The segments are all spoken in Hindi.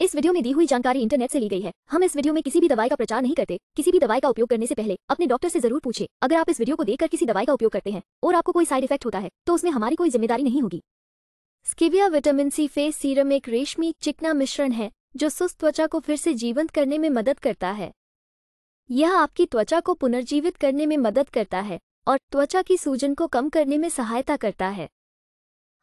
इस वीडियो में दी हुई जानकारी इंटरनेट से ली गई है हम इस वीडियो में किसी भी दवाई का प्रचार नहीं करते किसी भी दवाई का उपयोग करने से पहले अपने डॉक्टर से जरूर पूछे अगर आप इस वीडियो को देखकर किसी दवाई का उपयोग करते हैं और आपको कोई साइड इफेक्ट होता है तो उसमें हमारी कोई जिम्मेदारी नहीं होगी Skivia vitamin C face serum एक रेशमी चिकना मिश्रण है जो सुस्त त्वचा को फिर से जीवंत करने में मदद करता है यह आपकी त्वचा को पुनर्जीवित करने में मदद करता है और त्वचा की सूजन को कम करने में सहायता करता है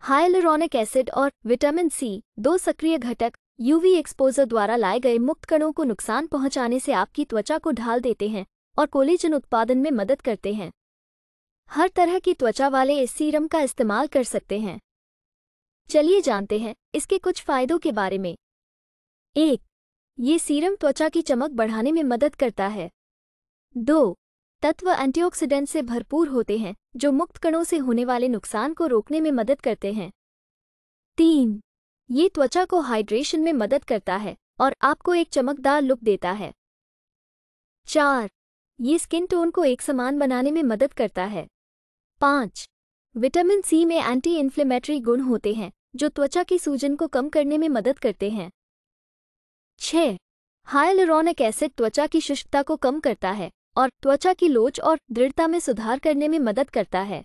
हाइलुरोनिक एसिड और विटामिन सी दो सक्रिय घटक यूवी एक्सपोजर द्वारा लाए गए मुक्त कणों को नुकसान पहुंचाने से आपकी त्वचा को ढाल देते हैं और कोलेजन उत्पादन में मदद करते हैं हर तरह की त्वचा वाले इस सीरम का इस्तेमाल कर सकते हैं चलिए जानते हैं इसके कुछ फायदों के बारे में एक ये सीरम त्वचा की चमक बढ़ाने में मदद करता है दो तत्व एंटीऑक्सीडेंट से भरपूर होते हैं जो मुक्त कणों से होने वाले नुकसान को रोकने में मदद करते हैं तीन ये त्वचा को हाइड्रेशन में मदद करता है और आपको एक चमकदार लुक देता है चार ये स्किन टोन को एक समान बनाने में मदद करता है पाँच विटामिन सी में एंटी इन्फ्लेमेटरी गुण होते हैं जो त्वचा की सूजन को कम करने में मदद करते हैं छ हाइलरॉनिक एसिड त्वचा की शुष्कता को कम करता है और त्वचा की लोच और दृढ़ता में सुधार करने में मदद करता है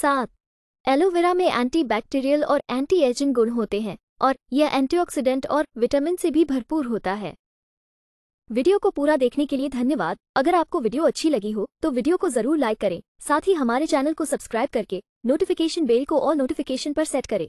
सात एलोवेरा में एंटीबैक्टीरियल और एंटी एजिंग गुण होते हैं और यह एंटीऑक्सीडेंट और विटामिन से भी भरपूर होता है वीडियो को पूरा देखने के लिए धन्यवाद अगर आपको वीडियो अच्छी लगी हो तो वीडियो को जरूर लाइक करें साथ ही हमारे चैनल को सब्सक्राइब करके नोटिफिकेशन बेल को और नोटिफिकेशन पर सेट करें